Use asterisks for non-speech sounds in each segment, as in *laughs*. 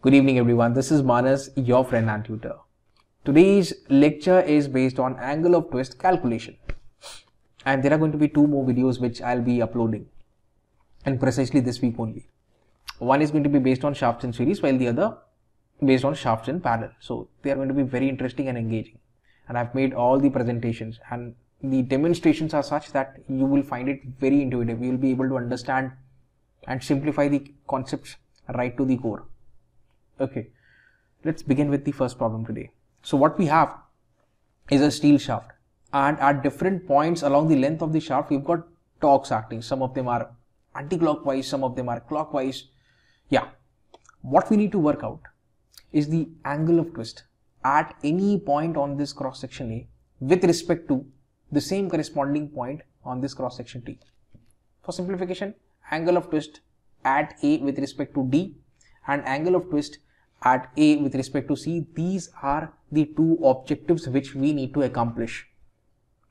Good evening everyone, this is Manas, your friend and tutor. Today's lecture is based on angle of twist calculation. And there are going to be two more videos which I'll be uploading and precisely this week only. One is going to be based on shafts and series while the other based on shafts and parallel. So they are going to be very interesting and engaging. And I've made all the presentations and the demonstrations are such that you will find it very intuitive. You will be able to understand and simplify the concepts right to the core Okay, let's begin with the first problem today. So what we have is a steel shaft and at different points along the length of the shaft we've got torques acting. Some of them are anti-clockwise, some of them are clockwise. Yeah, what we need to work out is the angle of twist at any point on this cross section A with respect to the same corresponding point on this cross section T. For simplification, angle of twist at A with respect to D and angle of twist at A with respect to C, these are the two objectives which we need to accomplish.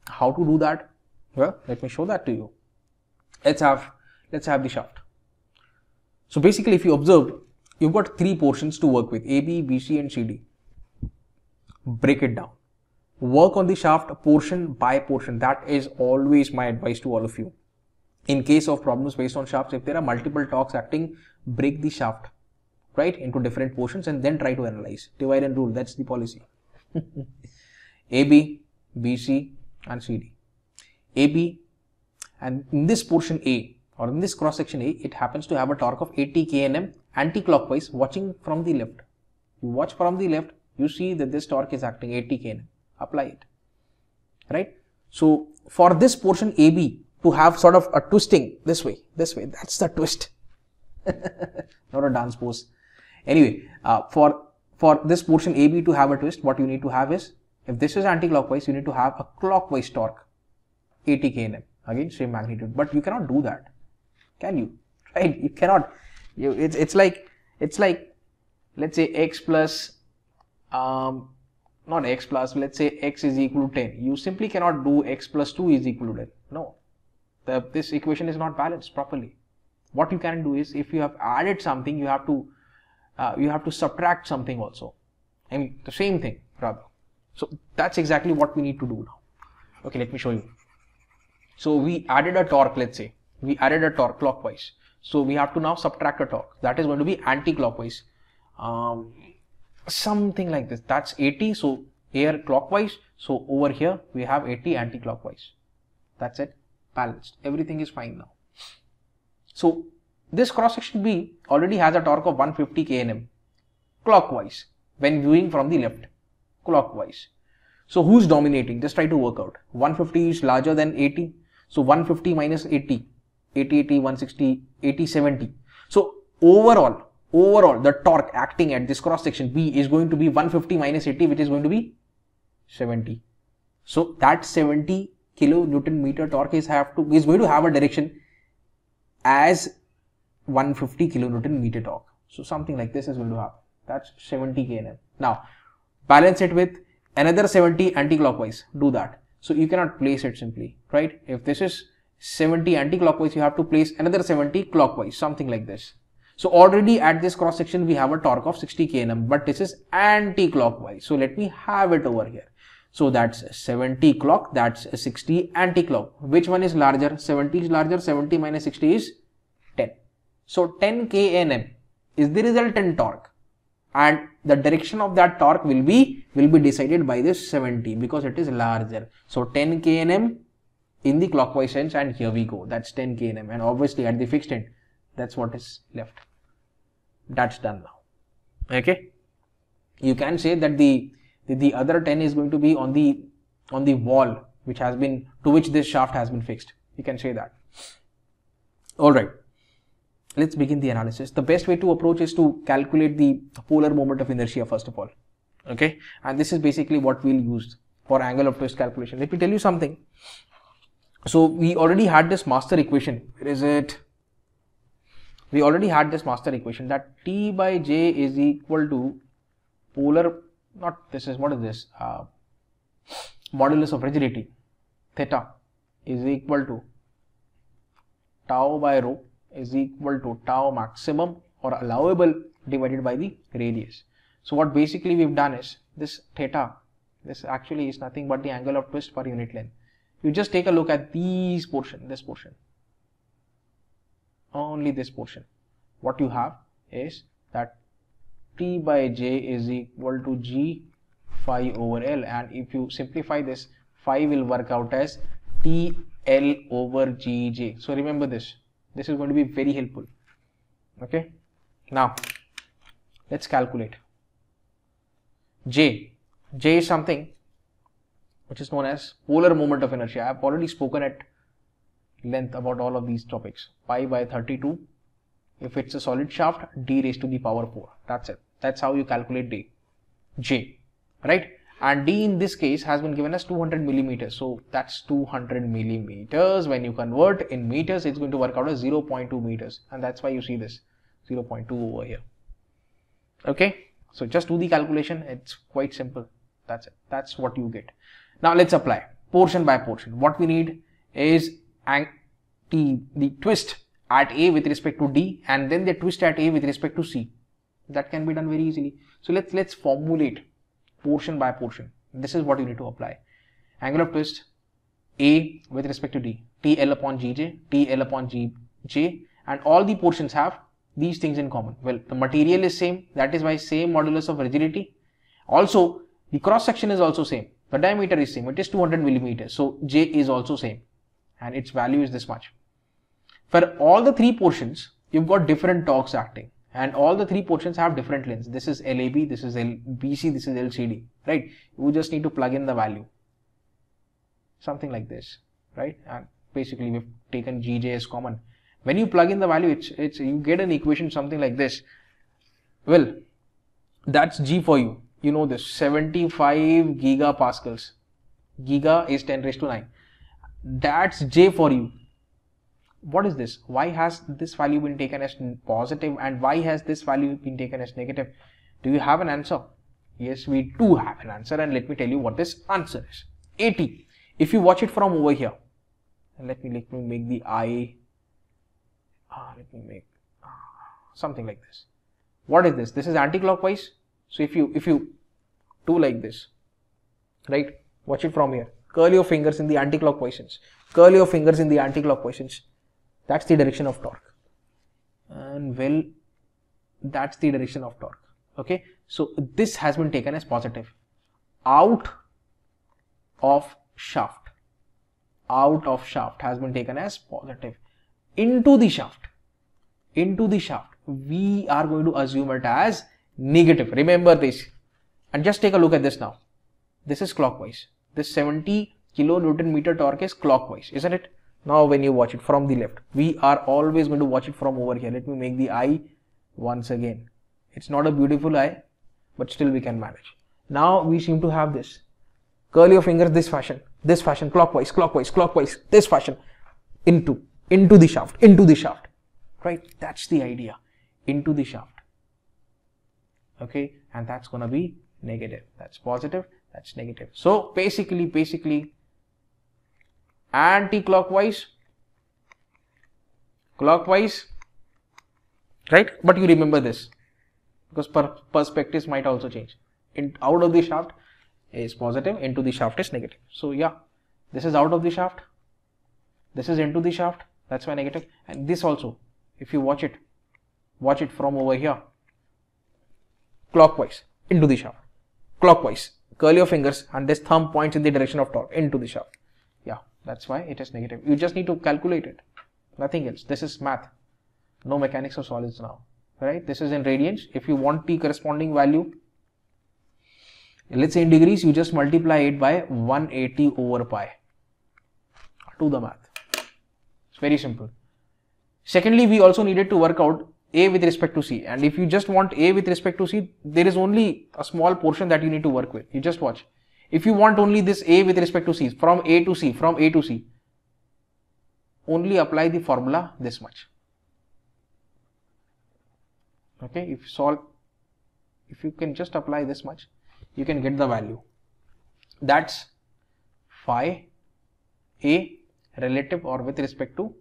How to do that? Well, let me show that to you. Let's have, let's have the shaft. So basically, if you observe, you've got three portions to work with, AB, BC and CD. Break it down. Work on the shaft portion by portion. That is always my advice to all of you. In case of problems based on shafts, if there are multiple torques acting, break the shaft right, into different portions and then try to analyze. Divide and rule, that's the policy. AB, *laughs* BC, and CD. AB, and in this portion A, or in this cross section A, it happens to have a torque of 80 kNm anti-clockwise watching from the left. You watch from the left, you see that this torque is acting 80 kNm. Apply it. Right? So, for this portion AB to have sort of a twisting this way, this way, that's the twist. *laughs* Not a dance pose. Anyway, uh, for, for this portion AB to have a twist, what you need to have is, if this is anti-clockwise, you need to have a clockwise torque, 80 kNm, again same magnitude, but you cannot do that, can you? Right, you cannot, you, it's, it's like, it's like, let's say x plus, um, not x plus, let's say x is equal to 10. You simply cannot do x plus 2 is equal to 10. No, the, this equation is not balanced properly. What you can do is if you have added something, you have to uh, you have to subtract something also. I mean, the same thing rather. So that's exactly what we need to do now. Okay, let me show you. So we added a torque, let's say. We added a torque clockwise. So we have to now subtract a torque. That is going to be anti-clockwise. Um, something like this. That's 80. So here clockwise. So over here we have 80 anti-clockwise. That's it. Balanced. Everything is fine now. So this cross section B already has a torque of 150 kNm clockwise when viewing from the left clockwise. So who's dominating? Just try to work out. 150 is larger than 80. So 150 minus 80, 80, 80, 160, 80, 70. So overall, overall the torque acting at this cross section B is going to be 150 minus 80 which is going to be 70. So that 70 kilo newton meter torque is have to is going to have a direction as 150 kilonewton meter torque. So something like this is going to happen. That's 70 kNm. Now balance it with another 70 anti-clockwise. Do that. So you cannot place it simply, right? If this is 70 anti-clockwise, you have to place another 70 clockwise, something like this. So already at this cross section, we have a torque of 60 kNm, but this is anti-clockwise. So let me have it over here. So that's 70 clock, that's 60 anti-clock. Which one is larger? 70 is larger, 70 minus 60 is so 10 kNm is the resultant torque and the direction of that torque will be will be decided by this 70 because it is larger. So 10 kNm in the clockwise sense and here we go that's 10 kNm and obviously at the fixed end that's what is left. That's done now. Okay. You can say that the the other 10 is going to be on the on the wall which has been to which this shaft has been fixed. You can say that. All right. Let's begin the analysis. The best way to approach is to calculate the polar moment of inertia first of all. Okay. And this is basically what we'll use for angle of twist calculation. Let me tell you something. So we already had this master equation. Where is it? We already had this master equation that T by J is equal to polar, not this is, what is this? Uh, modulus of rigidity theta is equal to tau by rho is equal to tau maximum or allowable divided by the radius. So what basically we've done is this theta, this actually is nothing but the angle of twist per unit length. You just take a look at these portion, this portion, only this portion. What you have is that T by J is equal to G phi over L and if you simplify this phi will work out as T L over G J. So remember this this is going to be very helpful okay now let's calculate j j is something which is known as polar moment of inertia i have already spoken at length about all of these topics pi by 32 if it's a solid shaft d raised to the power 4 that's it that's how you calculate d j right and d in this case has been given as 200 millimeters so that's 200 millimeters when you convert in meters it's going to work out as 0.2 meters and that's why you see this 0.2 over here okay so just do the calculation it's quite simple that's it that's what you get now let's apply portion by portion what we need is the, the twist at a with respect to d and then the twist at a with respect to c that can be done very easily so let's let's formulate portion by portion. This is what you need to apply. Angle of twist A with respect to D, TL upon GJ, TL upon GJ, and all the portions have these things in common. Well, the material is same, that is why same modulus of rigidity. Also, the cross section is also same. The diameter is same, it is 200 millimeters. So J is also same and its value is this much. For all the three portions, you've got different torques acting and all the three portions have different lengths. This is LAB, this is LBC, this is LCD, right? You just need to plug in the value, something like this, right? And basically we've taken GJ as common. When you plug in the value, it's, it's, you get an equation something like this. Well, that's G for you. You know this, 75 gigapascals. Giga is 10 raised to 9. That's J for you what is this why has this value been taken as positive and why has this value been taken as negative do you have an answer yes we do have an answer and let me tell you what this answer is 80 if you watch it from over here let me let me make the i uh, let me make uh, something like this what is this this is anti-clockwise so if you if you do like this right watch it from here curl your fingers in the anti-clockwise curl your fingers in the anti-clockwise that's the direction of torque and well that's the direction of torque okay so this has been taken as positive out of shaft out of shaft has been taken as positive into the shaft into the shaft we are going to assume it as negative remember this and just take a look at this now this is clockwise this 70 kilonewton meter torque is clockwise isn't it now when you watch it from the left we are always going to watch it from over here let me make the eye once again it's not a beautiful eye but still we can manage now we seem to have this curl your fingers this fashion this fashion clockwise clockwise clockwise this fashion into into the shaft into the shaft right that's the idea into the shaft okay and that's gonna be negative that's positive that's negative so basically basically anti-clockwise clockwise right but you remember this because per perspectives might also change in out of the shaft is positive into the shaft is negative so yeah this is out of the shaft this is into the shaft that's why negative and this also if you watch it watch it from over here clockwise into the shaft clockwise curl your fingers and this thumb points in the direction of torque into the shaft that's why it is negative. You just need to calculate it. Nothing else. This is math. No mechanics of solids now. Right? This is in radians. If you want T corresponding value, let's say in degrees, you just multiply it by 180 over pi. Do the math. It's very simple. Secondly, we also needed to work out a with respect to C. And if you just want A with respect to C, there is only a small portion that you need to work with. You just watch. If you want only this A with respect to C, from A to C, from A to C, only apply the formula this much. Okay, if you solve, if you can just apply this much, you can get the value. That's phi A relative or with respect to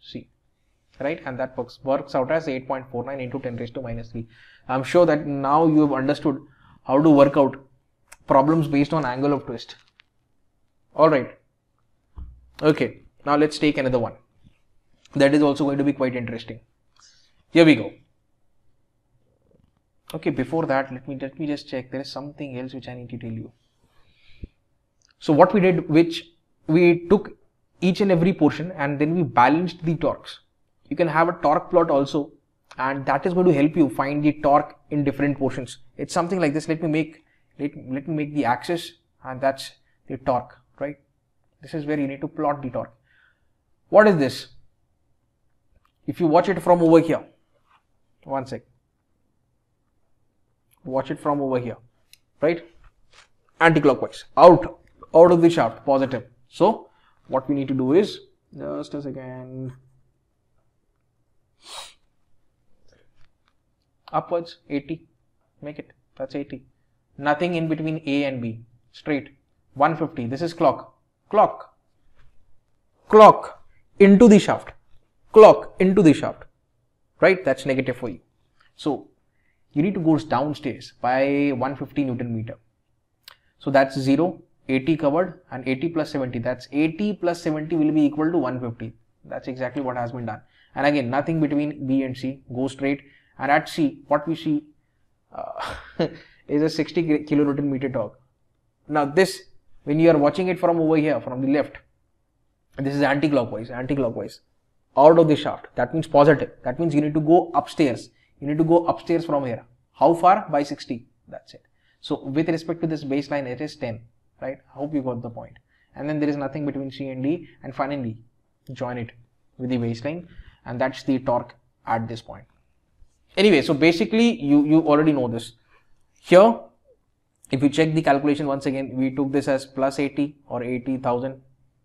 C right and that works works out as 8.49 into 10 raised to minus 3 i'm sure that now you have understood how to work out problems based on angle of twist. Alright. Okay, now let's take another one. That is also going to be quite interesting. Here we go. Okay, before that, let me let me just check. There is something else which I need to tell you. So what we did, which we took each and every portion and then we balanced the torques. You can have a torque plot also and that is going to help you find the torque in different portions. It's something like this. Let me make let, let me make the axis and that's the torque right this is where you need to plot the torque what is this if you watch it from over here one sec watch it from over here right anti-clockwise out out of the shaft positive so what we need to do is just a second upwards 80 make it that's 80 nothing in between A and B, straight. 150, this is clock, clock, clock into the shaft, clock into the shaft, right? That's negative for you. So you need to go downstairs by 150 Newton meter. So that's 0, 80 covered and 80 plus 70, that's 80 plus 70 will be equal to 150. That's exactly what has been done. And again, nothing between B and C, go straight. And at C, what we see, uh, *laughs* is a 60 kilonewton meter torque. Now this, when you are watching it from over here, from the left, this is anti-clockwise, anti-clockwise, out of the shaft. That means positive. That means you need to go upstairs. You need to go upstairs from here. How far? By 60. That's it. So with respect to this baseline, it is 10, right? I hope you got the point. And then there is nothing between C and D. And finally, join it with the baseline. And that's the torque at this point. Anyway, so basically you, you already know this. Here, if you check the calculation once again, we took this as plus 80 or 80,000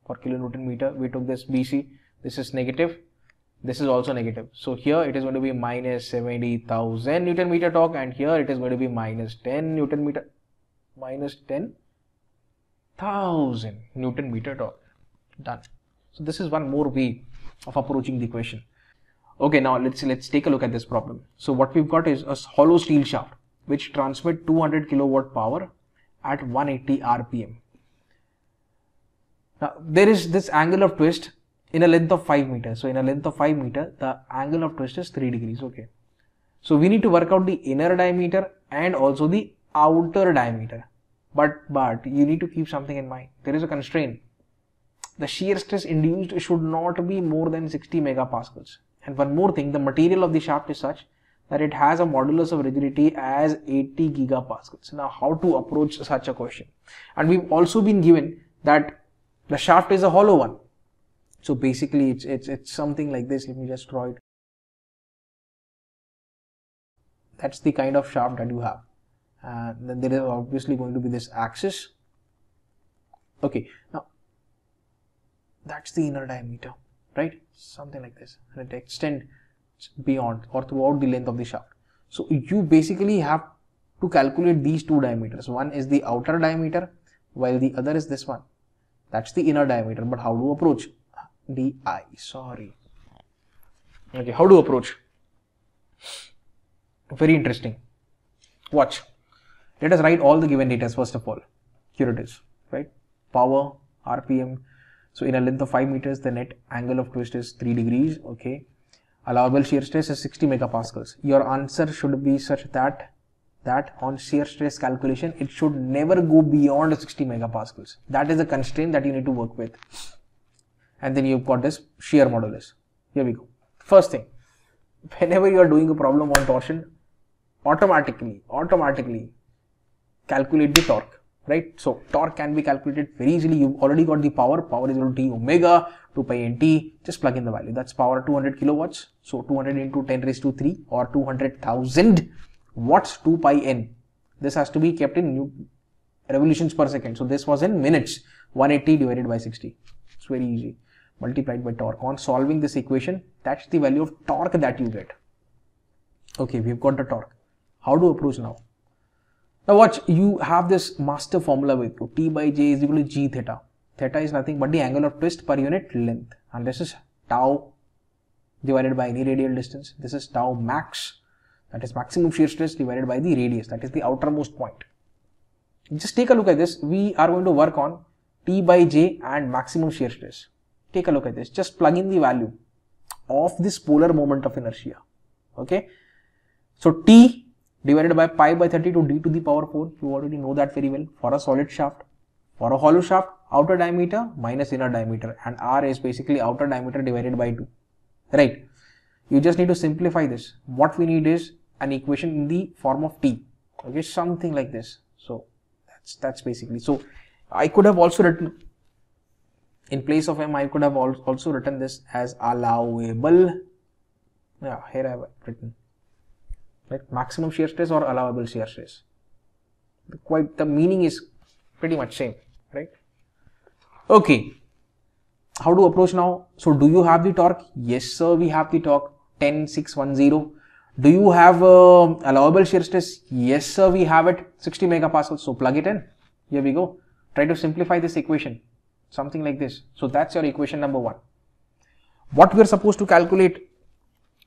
for kilonewton meter. We took this BC. This is negative. This is also negative. So here it is going to be minus 70,000 newton meter torque and here it is going to be minus 10 newton meter, minus 10,000 newton meter torque. Done. So this is one more way of approaching the question. Okay, now let's let's take a look at this problem. So what we've got is a hollow steel shaft which transmit 200 kilowatt power at 180 rpm. Now there is this angle of twist in a length of 5 meters. So in a length of 5 meter, the angle of twist is 3 degrees. Okay. So we need to work out the inner diameter and also the outer diameter. But but you need to keep something in mind. There is a constraint. The shear stress induced should not be more than 60 megapascals. And one more thing, the material of the shaft is such that it has a modulus of rigidity as 80 gigapascals. Now, how to approach such a question? And we've also been given that the shaft is a hollow one. So basically, it's, it's, it's something like this. Let me just draw it. That's the kind of shaft that you have. And then there is obviously going to be this axis. Okay, now that's the inner diameter, right? Something like this. And it extends beyond or throughout the length of the shaft. So you basically have to calculate these two diameters. One is the outer diameter while the other is this one. That's the inner diameter. But how to approach? DI, sorry. Okay, how to approach? Very interesting. Watch. Let us write all the given data first of all. Here it is, right? Power, RPM. So in a length of 5 meters, the net angle of twist is 3 degrees, okay? allowable shear stress is 60 megapascals. Your answer should be such that that on shear stress calculation it should never go beyond 60 megapascals. That is a constraint that you need to work with. And then you've got this shear modulus. Here we go. First thing, whenever you are doing a problem on torsion, automatically, automatically calculate the torque right? So torque can be calculated very easily. You've already got the power. Power is equal to T omega 2 pi n T. Just plug in the value. That's power 200 kilowatts. So 200 into 10 raised to 3 or 200,000 watts 2 pi n. This has to be kept in revolutions per second. So this was in minutes. 180 divided by 60. It's very easy. Multiplied by torque. On solving this equation, that's the value of torque that you get. Okay, we've got the torque. How to approach now? Now watch, you have this master formula with you. T by J is equal to G theta. Theta is nothing but the angle of twist per unit length. And this is tau divided by any radial distance. This is tau max, that is maximum shear stress divided by the radius, that is the outermost point. Just take a look at this. We are going to work on T by J and maximum shear stress. Take a look at this. Just plug in the value of this polar moment of inertia. Okay. So T divided by pi by 32 d to the power 4 you already know that very well for a solid shaft for a hollow shaft outer diameter minus inner diameter and r is basically outer diameter divided by 2 right you just need to simplify this what we need is an equation in the form of t okay something like this so that's that's basically so i could have also written in place of m i could have also written this as allowable yeah here i have written right? Maximum shear stress or allowable shear stress. Quite the meaning is pretty much same, right? Okay. How to approach now? So do you have the torque? Yes, sir, we have the torque 10610. Do you have uh, allowable shear stress? Yes, sir, we have it 60 megapascals. So plug it in. Here we go. Try to simplify this equation. Something like this. So that's your equation number one. What we are supposed to calculate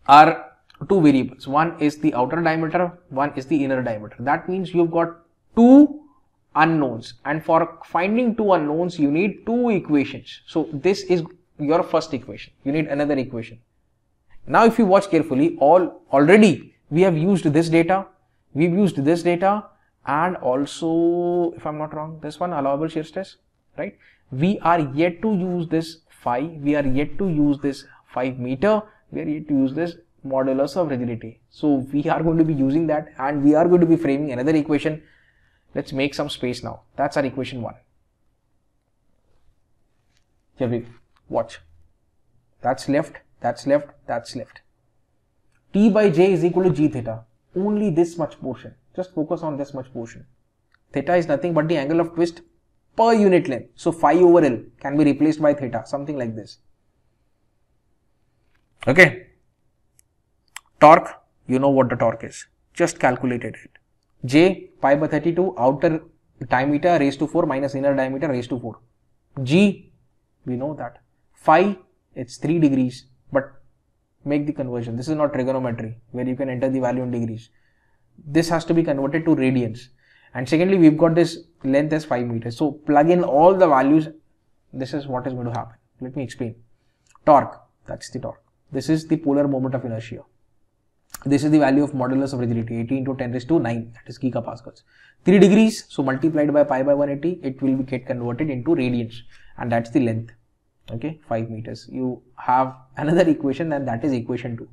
are two variables one is the outer diameter one is the inner diameter that means you've got two unknowns and for finding two unknowns you need two equations so this is your first equation you need another equation now if you watch carefully all already we have used this data we've used this data and also if i'm not wrong this one allowable shear stress right we are yet to use this phi we are yet to use this 5 meter we are yet to use this modulus of rigidity. So we are going to be using that and we are going to be framing another equation. Let's make some space now. That's our equation 1. Here we watch. That's left, that's left, that's left. T by J is equal to G theta. Only this much portion. Just focus on this much portion. Theta is nothing but the angle of twist per unit length. So phi over L can be replaced by theta, something like this. Okay, Torque, you know what the torque is, just calculated it. J pi by 32 outer diameter raised to 4 minus inner diameter raised to 4. G, we know that. Phi, it's 3 degrees, but make the conversion. This is not trigonometry where you can enter the value in degrees. This has to be converted to radians. And secondly, we've got this length as 5 meters. So plug in all the values. This is what is going to happen. Let me explain. Torque, that's the torque. This is the polar moment of inertia. This is the value of modulus of rigidity 18 into 10 raised to 9 that is gigapascals. 3 degrees so multiplied by pi by 180 it will be get converted into radians and that's the length okay 5 meters. You have another equation and that is equation 2.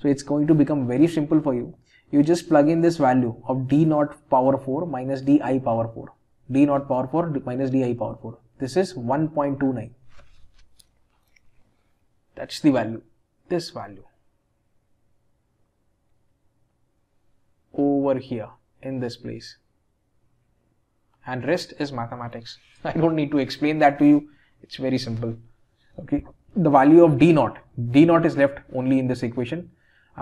So it's going to become very simple for you. You just plug in this value of d naught power 4 minus di power 4 d naught power 4 minus di power 4 this is 1.29 that's the value this value over here in this place and rest is mathematics *laughs* i don't need to explain that to you it's very simple okay the value of d naught d naught is left only in this equation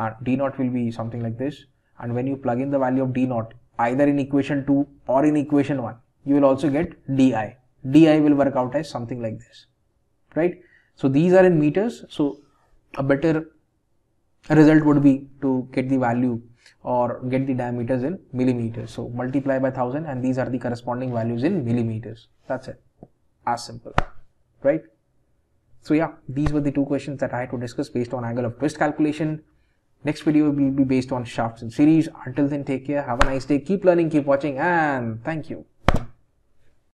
and uh, d naught will be something like this and when you plug in the value of d naught either in equation 2 or in equation 1 you will also get di di will work out as something like this right so these are in meters so a better result would be to get the value or get the diameters in millimeters. So multiply by 1000 and these are the corresponding values in millimeters. That's it. As simple, right? So yeah, these were the two questions that I had to discuss based on angle of twist calculation. Next video will be based on shafts and series. Until then, take care. Have a nice day. Keep learning, keep watching and thank you.